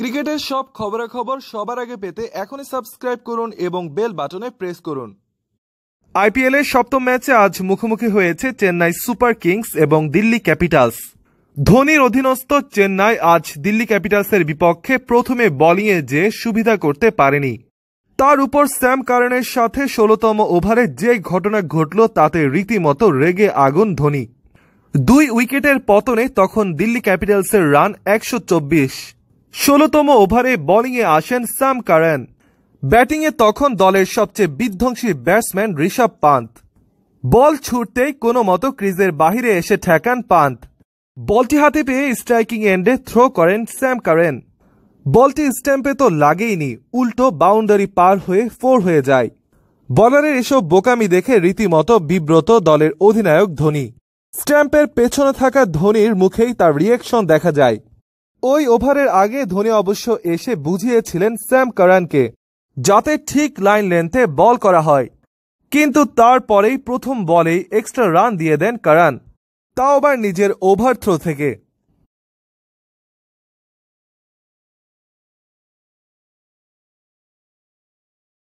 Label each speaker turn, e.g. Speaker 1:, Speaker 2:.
Speaker 1: ক্রিকেটের সব খবরাখবর সবার আগে পেতে এখনই সাবস্ক্রাইব করুন এবং বেল বাটনে প্রেস করুন আইপিএলের সপ্তম ম্যাচে আজ মুখোমুখি হয়েছে চেন্নাই সুপার কিংস এবং দিল্লি ক্যাপিটালস ধোনির অধীনস্থ চেন্নাই আজ দিল্লি ক্যাপিটালসের বিপক্ষে প্রথমে বলিংয়ে যে সুবিধা করতে পারেনি তার উপর স্যাম কারণের সাথে ষোলতম ওভারে যে ঘটনা ঘটল তাতে রীতিমতো রেগে আগুন ধোনি দুই উইকেটের পতনে তখন দিল্লি ক্যাপিটালসের রান একশো চব্বিশ ষোলোতম ওভারে বোলিংয়ে আসেন স্যাম কারেন ব্যাটিংয়ে তখন দলের সবচেয়ে বিধ্বংসী ব্যাটসম্যান ঋষভ পান্ত বল ছুটতেই কোনো মতো ক্রিজের বাহিরে এসে ঠেকান পান্ত বলটি হাতে পেয়ে স্ট্রাইকিং এন্ডে থ্রো করেন স্যাম কারেন বলটি স্ট্যাম্পে তো লাগেইনি উল্টো বাউন্ডারি পার হয়ে ফোর হয়ে যায় বলারের এসব বোকামি দেখে রীতিমতো বিব্রত দলের অধিনায়ক ধোনি স্ট্যাম্পের পেছনে থাকা ধোনির মুখেই তার রিয়াকশন দেখা যায় ওই ওভারের আগে ধোনি অবশ্য এসে বুঝিয়েছিলেন স্যাম কারানকে যাতে ঠিক লাইন লেন্থে বল করা হয় কিন্তু তারপরেই প্রথম বলেই এক্সট্রা রান দিয়ে দেন কারান তাও আবার নিজের ওভার থ্রো থেকে